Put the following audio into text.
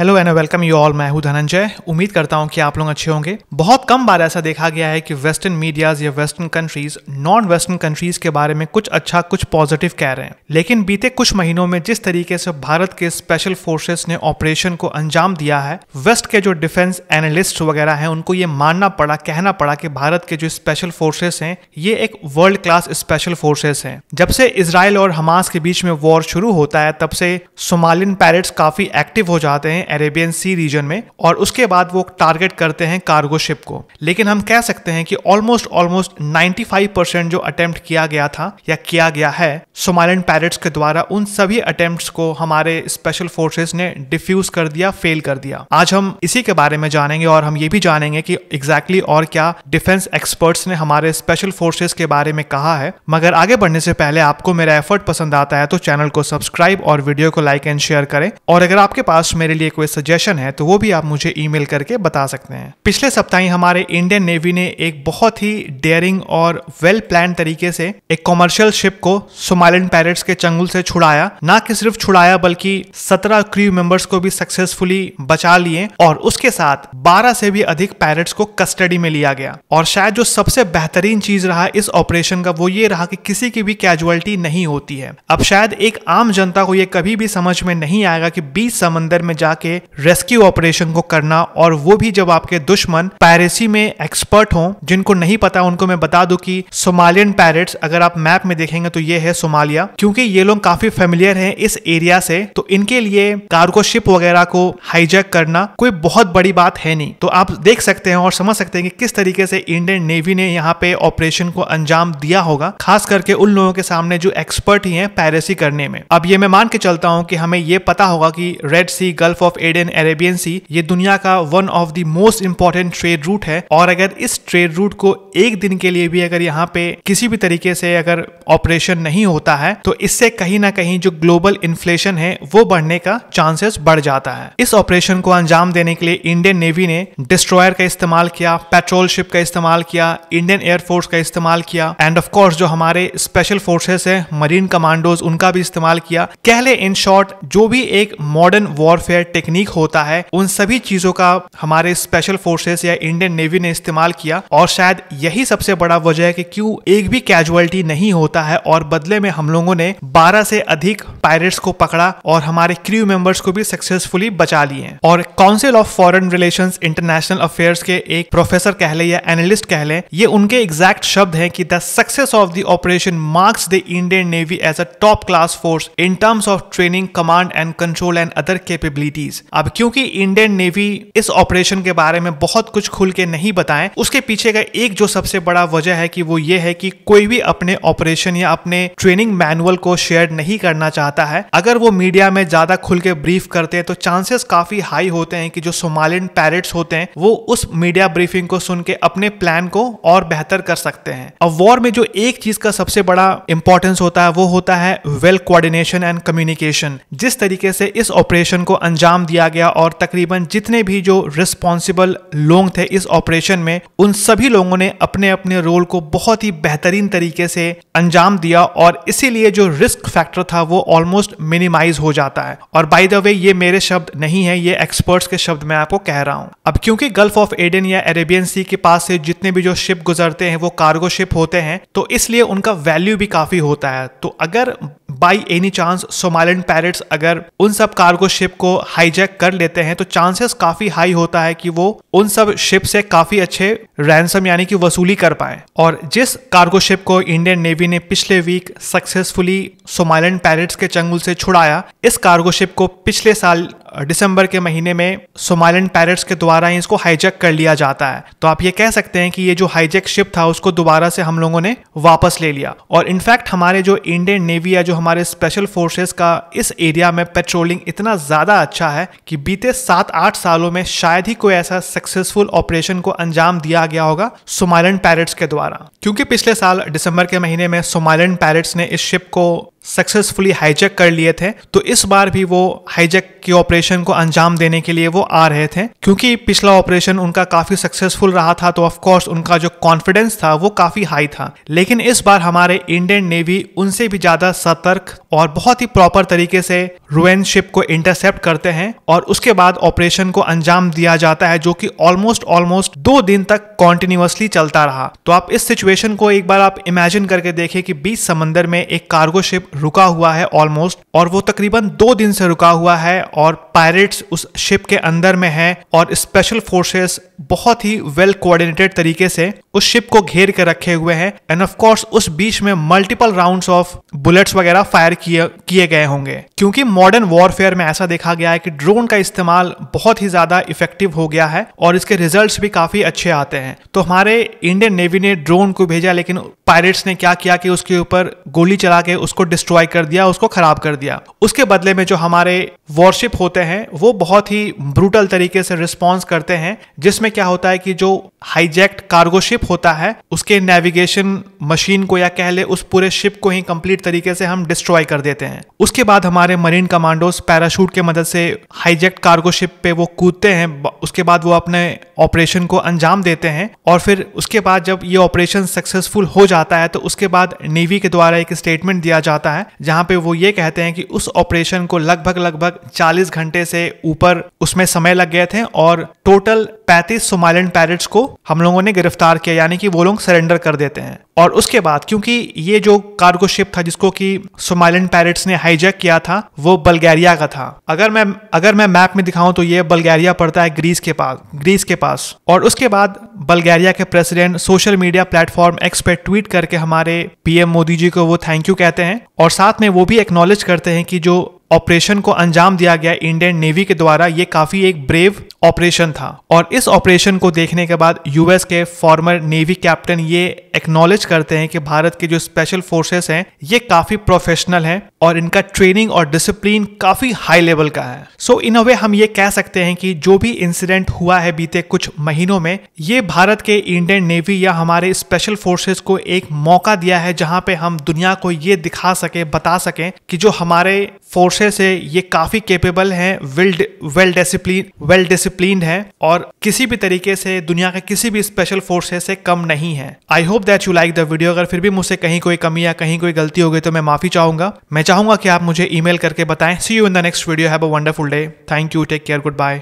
hello and welcome you all मैं हूं धनंजय उम्मीद करता हूं कि आप लोग अच्छे होंगे बहुत कम बार ऐसा देखा गया है कि वेस्टर्न मीडियाज या western countries non western countries के बारे में कुछ अच्छा कुछ पॉजिटिव कह रहे हैं लेकिन बीते कुछ महीनों में जिस तरीके से भारत के स्पेशल फोर्सेस ने ऑपरेशन को अंजाम दिया है वेस्ट के जो डिफेंस एनालिस्ट वगैरह है उनको ये मानना पड़ा कहना पड़ा कि भारत के जो स्पेशल फोर्सेस हैं ये एक वर्ल्ड क्लास स्पेशल फोर्सेस हैं जब से इसराइल और हमास के बीच में वॉर शुरू होता है तब से सोमालियन पैरट्स काफी एक्टिव हो जाते हैं अरेबियन सी रीजन में और उसके बाद वो टारगेट करते हैं कार्गो शिप को लेकिन हम कह सकते हैं कि ऑलमोस्ट ऑलमोस्ट 95 परसेंट जो अटेम्प्ट किया गया था या किया गया है सोमालैंड पैरेट्स के द्वारा उन सभी अटेम्प्ट को हमारे स्पेशल फोर्सेस ने डिफ्यूज कर दिया फेल कर दिया आज हम इसी के बारे में जानेंगे और हम ये भी जानेंगे कि एग्जैक्टली exactly और क्या डिफेंस एक्सपर्ट्स ने हमारे स्पेशल फोर्सेस के बारे में कहा है मगर आगे बढ़ने से पहले आपको मेरा एफर्ट पसंद आता है तो चैनल को सब्सक्राइब और वीडियो को लाइक एंड शेयर करें और अगर आपके पास मेरे लिए कोई सजेशन है तो वो भी आप मुझे ई करके बता सकते हैं पिछले सप्ताह ही हमारे इंडियन नेवी ने एक बहुत ही डेयरिंग और वेल प्लान तरीके से एक कॉमर्शियल शिप को सोमालैंड पैरेट्स के चंगुल से छुड़ाया ना कि सिर्फ छुड़ाया बल्कि सत्रह क्रू मेंबर्स को भी सक्सेसफुली बचा लिए और उसके साथ बारह से भी अधिक पैरेट्स को कस्टडी में लिया गया और शायद जो सबसे बेहतरीन चीज रहा इस ऑपरेशन का वो ये रहा कि किसी की भी कैजुअलिटी नहीं होती है अब शायद एक आम जनता को ये कभी भी समझ में नहीं आएगा कि बीच समंदर में जाकर के रेस्क्यू ऑपरेशन को करना और वो भी जब आपके दुश्मन पैरेसी में एक्सपर्ट हो जिनको नहीं पता उनको मैं बता दू की सोमालियन पैरेट्स अगर आप मैप में देखेंगे तो ये है सोमालिया क्योंकि ये लोग काफी फेमिलियर है इस एरिया से तो इनके लिए कार्गो शिप वगैरह को हाईजैक करना कोई बहुत बड़ी बात है नहीं तो आप देख सकते हैं और समझ सकते हैं कि किस तरीके से इंडियन नेवी ने यहाँ पे ऑपरेशन को अंजाम दिया होगा खास करके उन लोगों के सामने जो एक्सपर्ट ही है पैरेसी करने में अब ये मैं मान के चलता हूँ कि हमें ये पता होगा कि Red Sea Gulf of of Aden Arabian Sea ये दुनिया का one of the most important trade route है और अगर इस ट्रेड रूट को एक दिन के लिए भी अगर यहाँ पे किसी भी तरीके से अगर ऑपरेशन नहीं होता है तो इससे कहीं ना कहीं जो ग्लोबल इन्फ्लेशन है वो बढ़ने का चांसेस बढ़ जाता है इस ऑपरेशन को अंजाम देने के लिए इंडियन नेवी ने डिस्ट्रॉयर का इस्तेमाल किया पेट्रोल शिप का इस्तेमाल किया इंडियन एयरफोर्स का इस्तेमाल किया एंड ऑफ कोर्स जो हमारे स्पेशल फोर्सेस है मरीन कमांडोज उनका भी इस्तेमाल किया कहले इन शॉर्ट जो भी एक मॉडर्न वॉरफेयर टेक्निक होता है उन सभी चीजों का हमारे स्पेशल फोर्सेस या इंडियन नेवी ने इस्तेमाल किया और शायद यही सबसे बड़ा वजह है कि क्यों एक भी कैजुअलिटी नहीं होता है और बदले में हम लोगों ने 12 से अधिक पायरेट्स को पकड़ा और हमारे क्रू मेंबर्स को भी सक्सेसफुली बचा लिए और council of foreign relation international affairs के एक प्रोफेसर कह लें या एनालिस्ट कह लें ये उनके एग्जैक्ट शब्द हैं कि the success of the operation marks the Indian navy as a top class force in terms of training command and control and other capabilities series अब क्योंकि इंडियन नेवी इस ऑपरेशन के बारे में बहुत कुछ खुल के नहीं बताए उसके पीछे का एक जो सबसे बड़ा वजह है कि वो ये है कि कोई भी अपने ऑपरेशन या अपने ट्रेनिंग मैनुअल को शेयर नहीं करना चाहता है अगर वो मीडिया में ज्यादा खुल के ब्रीफ करते हैं तो चांसेस काफी हाई होते हैं कि जो सोमालियन पैरेट्स होते हैं वो उस मीडिया ब्रीफिंग को सुन के अपने प्लान को और बेहतर कर सकते हैं अब वॉर में जो एक चीज का सबसे बड़ा इंपॉर्टेंस होता है वो होता है वेल कोऑर्डिनेशन एंड कम्युनिकेशन जिस तरीके से इस ऑपरेशन को अंजाम नाम दिया गया और तकरीबन जितने भी जो रिस्पॉन्सिबल लोग थे इस ऑपरेशन में उन सभी लोगों ने अपने अपने रोल को बहुत ही बेहतरीन तरीके से अंजाम दिया और इसीलिए जो रिस्क फैक्टर था वो ऑलमोस्ट मिनिमाइज हो जाता है और बाय द वे ये मेरे शब्द नहीं है ये एक्सपर्ट्स के शब्द मैं आपको कह रहा हूँ अब क्योंकि गल्फ ऑफ एडन या अरेबियन सी के पास से जितने भी जो शिप गुजरते हैं वो कार्गो शिप होते हैं तो इसलिए उनका वैल्यू भी काफी होता है तो अगर by any chance Somaliland pirates अगर उन सब कार्गो शिप को हाईजैक कर लेते हैं तो चांसेस काफी हाई होता है कि वो उन सब शिप से काफी अच्छे रैंसम यानी कि वसूली कर पाए और जिस कार्गो शिप को इंडियन नेवी ने पिछले वीक सक्सेसफुली सोमालैंड पैरट्स के चंगुल से छुड़ाया इस कार्गो शिप को पिछले साल दिसंबर के महीने में सोमालियन पैरट्स के द्वारा इसको हाईजेक कर लिया जाता है तो आप ये कह सकते हैं कि ये जो हाईजेक शिप था उसको दोबारा से हम लोगों ने वापस ले लिया और इनफैक्ट हमारे जो इंडियन नेवी या जो हमारे स्पेशल फोर्सेस का इस एरिया में पेट्रोलिंग इतना ज्यादा अच्छा है कि बीते सात आठ सालों में शायद ही कोई ऐसा सक्सेसफुल ऑपरेशन को अंजाम दिया गया होगा सोमालियन पैरट्स के द्वारा क्योंकि पिछले साल दिसंबर के महीने में सोमालियन पैरट्स ने इस शिप को सक्सेसफुली हाईजेक कर लिए थे तो इस बार भी वो हाईजेक के ऑपरेशन को अंजाम देने के लिए वो आ रहे थे क्योंकि पिछला ऑपरेशन उनका काफी सक्सेसफुल रहा था तो ऑफकोर्स उनका जो कॉन्फिडेंस था वो काफी हाई था लेकिन इस बार हमारे इंडियन नेवी उनसे भी ज्यादा सतर्क और बहुत ही प्रॉपर तरीके से रुएन शिप को इंटरसेप्ट करते हैं और उसके बाद ऑपरेशन को अंजाम दिया जाता है जो कि ऑलमोस्ट ऑलमोस्ट दो दिन तक कॉन्टिन्यूसली चलता रहा तो आप इस सिचुएशन को एक बार आप इमेजिन करके देखें कि बीच समंदर में एक कार्गो शिप रुका हुआ है ऑलमोस्ट और वो तकरीबन दो दिन से रुका हुआ है और पायरेट्स उस शिप के अंदर में है और स्पेशल फोर्सेस बहुत ही वेल कोऑर्डिनेटेड तरीके से उस शिप को घेर के रखे हुए हैं एंड ऑफ कोर्स उस बीच में मल्टीपल राउंड्स ऑफ बुलेट्स वगैरह फायर किए किए गए होंगे क्योंकि मॉडर्न वॉरफेयर में ऐसा देखा गया है कि ड्रोन का इस्तेमाल बहुत ही ज्यादा इफेक्टिव हो गया है और इसके रिजल्ट्स भी काफी अच्छे आते हैं तो हमारे इंडियन नेवी ने ड्रोन को भेजा लेकिन पायलट्स ने क्या किया कि उसके ऊपर गोली चला के उसको डिस्ट्रॉय कर दिया उसको खराब कर दिया उसके बदले में जो हमारे वॉरशिप होते हैं वो बहुत ही ब्रूटल तरीके से रिस्पॉन्स करते हैं जिसमें क्या होता है कि जो हाईजेक्ट कार्गोशिप शिप होता है उसके नेविगेशन मशीन को या कह ले उस पूरे शिप को ही कंप्लीट तरीके से हम डिस्ट्रॉय कर देते हैं उसके बाद हमारे मरीन कमांडोस पैराशूट के मदद से हाईजेक्ट कार्गो शिप पे वो कूदते हैं उसके बाद वो अपने ऑपरेशन को अंजाम देते हैं और फिर उसके बाद जब ये ऑपरेशन सक्सेसफुल हो जाता है तो उसके बाद नेवी के द्वारा एक स्टेटमेंट दिया जाता है जहां पे वो ये कहते हैं कि उस ऑपरेशन को लगभग लगभग 40 घंटे से ऊपर उसमें समय लग गए थे और टोटल 35 सोमालियन पैरेट्स को हम लोगों ने गिरफ्तार किया के यानी कि वो लोग सरेंडर कर देते हैं और उसके बाद क्योंकि ये जो कार्गो शिप था जिसको कि सोमाइलैंड पैरेट्स ने हाईजैक किया था वो बल्गारिया का था अगर मैं अगर मैं मैप में दिखाऊं तो ये बल्गारिया पड़ता है ग्रीस के पास ग्रीस के पास और उसके बाद बल्गारिया के president social media platform X पर ट्वीट करके हमारे पीएम मोदी जी को वो थैंक यू कहते हैं और साथ में वो भी एक्नोलेज करते हैं कि जो ऑपरेशन को अंजाम दिया गया इंडियन नेवी के द्वारा ये काफी एक ब्रेव ऑपरेशन था और इस ऑपरेशन को देखने के बाद यूएस के फॉर्मर नेवी कैप्टन ये एक्नॉलेज करते हैं कि भारत के जो स्पेशल फोर्सेस हैं ये काफी प्रोफेशनल हैं और इनका ट्रेनिंग और डिसिप्लिन काफी हाई लेवल का है सो इन अ वे हम ये कह सकते हैं कि जो भी इंसिडेंट हुआ है बीते कुछ महीनों में ये भारत के इंडियन नेवी या हमारे स्पेशल फोर्सेस को एक मौका दिया है जहां पे हम दुनिया को ये दिखा सके बता सके कि जो हमारे फोर्स अक्षय से ये काफ़ी केपेबल हैं willed well discipline well discipline हैं और किसी भी तरीके से दुनिया के किसी भी स्पेशल फोर्सेस से कम नहीं है I hope that you like the video अगर फिर भी मुझसे कहीं कोई कमी या कहीं कोई गलती हो गई तो मैं माफ़ी चाहूंगा मैं चाहूंगा कि आप मुझे ईमेल करके बताएं see you in the next video have a wonderful day thank you take care good bye